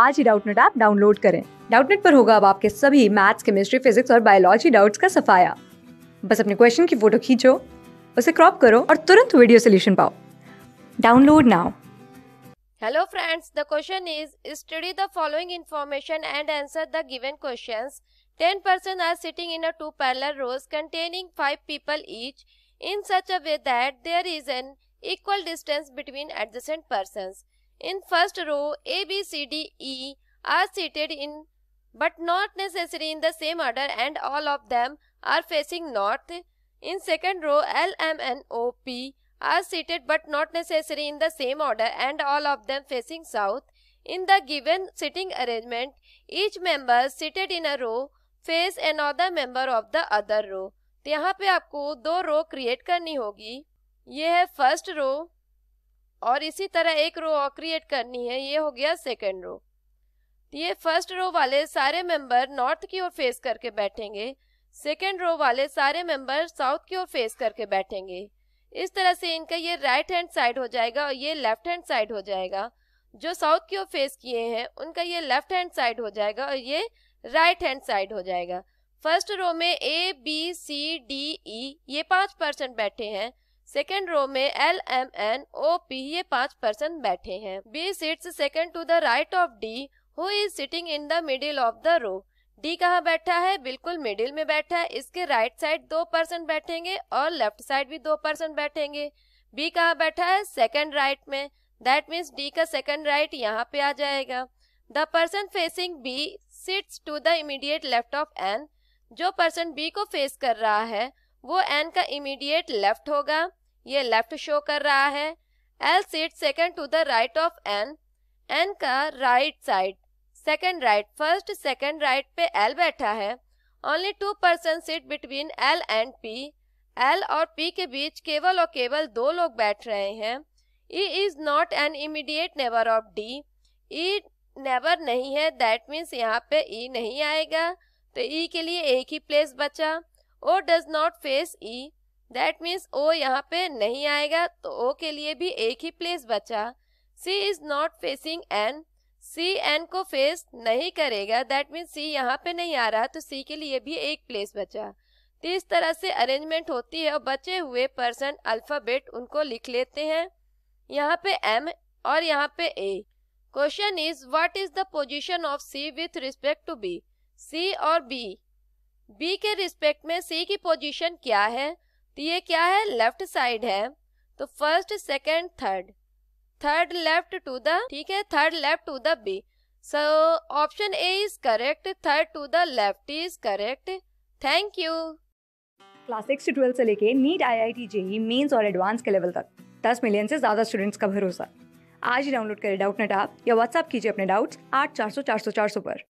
आज ही Doubtnut app download करें डाउटनेट पर होगा अब आपके सभी मैथ्स केमिस्ट्री फिजिक्स और बायोलॉजी डाउट्स का सफाया बस अपने क्वेश्चन की फोटो खींचो उसे क्रॉप करो और तुरंत वीडियो सोल्यूशन पाओ download now Hello friends, the question is study the following information and answer the given questions. 10 persons are sitting in a two parallel rows containing 5 people each in such a way that there is an equal distance between adjacent persons. In first row, A, B, C, D, E are seated in but not necessary in the same order and all of them are facing north. In second row, L, M and O, P are seated but not necessary in the same order and all of them facing south. In the given sitting arrangement, each member seated in a row face another member of the other row. यहाँ पे आपको दो रो create करनी होगी ये है first row और इसी तरह एक रो और क्रिएट करनी है ये हो गया सेकेंड रो ये फर्स्ट रो वाले सारे मेंबर नॉर्थ की ओर फेस करके बैठेंगे सेकेंड रो वाले सारे मेंबर साउथ की ओर फेस करके बैठेंगे इस तरह से इनका ये राइट हैंड साइड हो जाएगा और ये लेफ्ट हैंड साइड हो जाएगा जो साउथ की ओर फेस किए हैं उनका ये लेफ्ट हैंड साइड हो जाएगा और ये राइट हैंड साइड हो जाएगा फर्स्ट रो में A B C D E ये पांच पर्सन बैठे हैं सेकेंड रो में L M N O P ये पांच पर्सन बैठे हैं B sits second to the right of D who is sitting in the middle of the row D कहाँ बैठा है बिल्कुल मिडिल में बैठा है इसके राइट right साइड दो पर्सन बैठेंगे और लेफ्ट साइड भी दो पर्सन बैठेंगे बी कहाँ बैठा है सेकेंड राइट right में दैट मीन्स डी का सेकेंड राइट right यहाँ पे आ जाएगा the person facing B sits to the immediate left of N जो पर्सन बी को फेस कर रहा है वो एन का इमीडिएट लेफ्ट होगा ये लेफ्ट शो कर रहा है L sit second to the right of N N का right side second right first second right पे एल बैठा है only two persons sit between L and P L और पी के बीच केवल और केवल दो लोग बैठ रहे हैं E is not an immediate neighbour of D E neighbour नहीं है दैट मीन्स यहाँ पे ई e नहीं आएगा तो ई e के लिए एक ही प्लेस बचा O does not face E that means O यहाँ पे नहीं आएगा तो ओ के लिए भी एक ही प्लेस बचा C is not facing N C N को फेस नहीं करेगा दैट मीन्स सी यहाँ पे नहीं आ रहा तो सी के लिए भी एक प्लेस बचा तो इस तरह से अरेंजमेंट होती है और बचे हुए पर्सन अल्फ़ाबेट उनको लिख लेते हैं यहाँ पे एम और यहाँ पे A question is what is the position of C with respect to B C और बी बी के रिस्पेक्ट में सी की पोजीशन क्या है तो ये क्या है लेफ्ट साइड है तो first second third third left to the ठीक है third left to the B so option A is correct third to the left is correct thank you class six से ट्वेल्थ से लेके NEET I I T JEE mains और advance के level तक दस million से ज्यादा स्टूडेंट्स का भरोसा आज ही डाउनलोड करें डाउट नेट आप या व्हाट्सअप कीजिए अपने डाउट्स आठ चार सौ चार सौ चार सौ पर